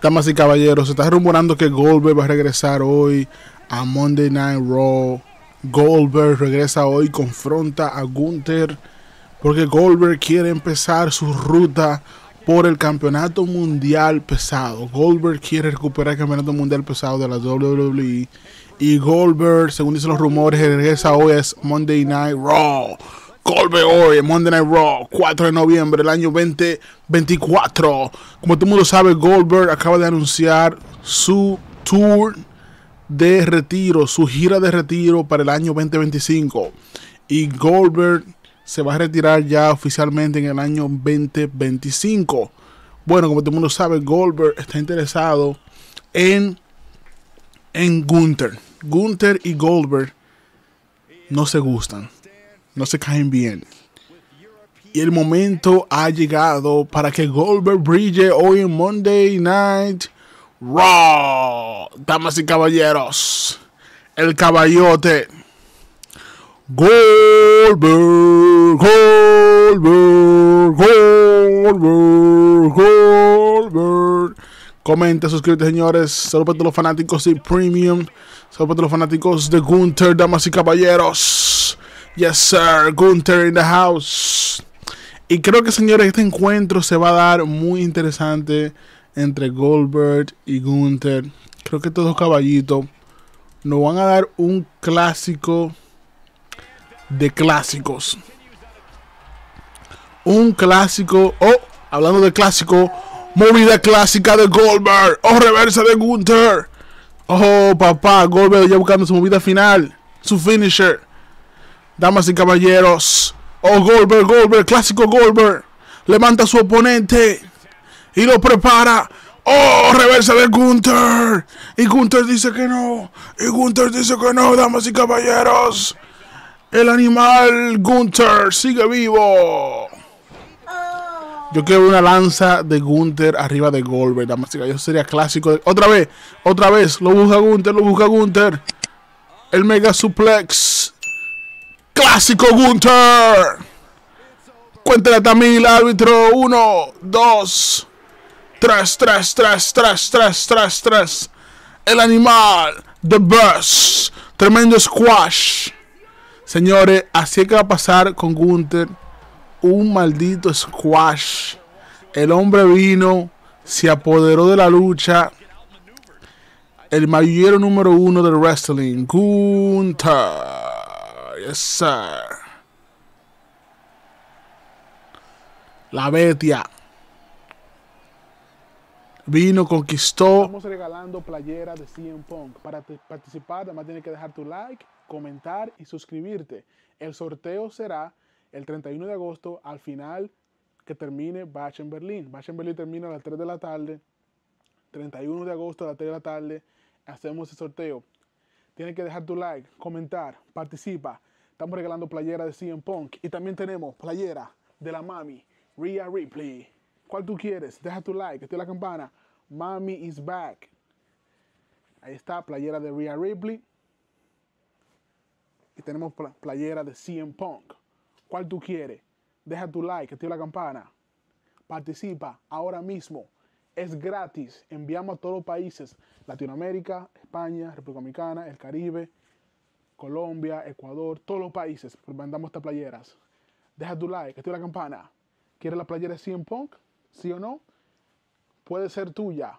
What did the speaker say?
Damas y caballeros, se está rumorando que Goldberg va a regresar hoy a Monday Night Raw. Goldberg regresa hoy, confronta a Gunther, porque Goldberg quiere empezar su ruta por el campeonato mundial pesado. Goldberg quiere recuperar el campeonato mundial pesado de la WWE. Y Goldberg, según dicen los rumores, regresa hoy a Monday Night Raw. Goldberg hoy en Monday Night Raw, 4 de noviembre del año 2024. Como todo el mundo sabe, Goldberg acaba de anunciar su tour de retiro, su gira de retiro para el año 2025. Y Goldberg se va a retirar ya oficialmente en el año 2025. Bueno, como todo el mundo sabe, Goldberg está interesado en, en Gunther. Gunther y Goldberg no se gustan no se caen bien. Y el momento ha llegado para que Goldberg brille hoy en Monday Night Raw. Damas y caballeros, el caballote. Goldberg, Goldberg, Goldberg, Goldberg. Comenta, suscríbete, señores. Saludos para todos los fanáticos de Premium. Saludos para los fanáticos de Gunther, damas y caballeros. Yes, sir. Gunther in the house. Y creo que, señores, este encuentro se va a dar muy interesante entre Goldberg y Gunther. Creo que estos dos caballitos nos van a dar un clásico de clásicos. Un clásico, oh, hablando de clásico, movida clásica de Goldberg. Oh, reversa de Gunther. Oh, papá, Goldberg ya buscando su movida final, su finisher. Damas y caballeros, oh Goldberg, Goldberg, clásico Goldberg, levanta a su oponente y lo prepara. Oh, reversa de Gunther. Y Gunther dice que no. Y Gunther dice que no, damas y caballeros. El animal Gunther sigue vivo. Yo quiero una lanza de Gunther arriba de Goldberg, damas y caballeros. Sería clásico. Otra vez, otra vez. Lo busca Gunther, lo busca Gunther. El mega suplex Clásico Gunter. Cuéntale también árbitro. 1, 2, 3, 3, 3, 3, 3, 3, 3. El animal. The beast. Tremendo squash. Señores, así es que va a pasar con Gunther. Un maldito squash. El hombre vino, se apoderó de la lucha. El mayor número uno del wrestling, Gunther. La bestia. Vino, conquistó. Estamos regalando playera de CM Punk. Para participar, además tienes que dejar tu like, comentar y suscribirte. El sorteo será el 31 de agosto al final que termine Bach en Berlín. Bach en Berlín termina a las 3 de la tarde. 31 de agosto a las 3 de la tarde hacemos el sorteo. Tienes que dejar tu like, comentar, participa. Estamos regalando playera de CM Punk. Y también tenemos playera de la mami, Rhea Ripley. ¿Cuál tú quieres? Deja tu like, activa la campana. Mami is back. Ahí está, playera de Rhea Ripley. Y tenemos playera de CM Punk. ¿Cuál tú quieres? Deja tu like, activa la campana. Participa ahora mismo. Es gratis. Enviamos a todos los países. Latinoamérica, España, República Dominicana, el Caribe, Colombia, Ecuador, todos los países, pues, mandamos estas playeras. Deja tu like, activa la campana. ¿Quieres la playera de 100 Punk? ¿Sí o no? Puede ser tuya.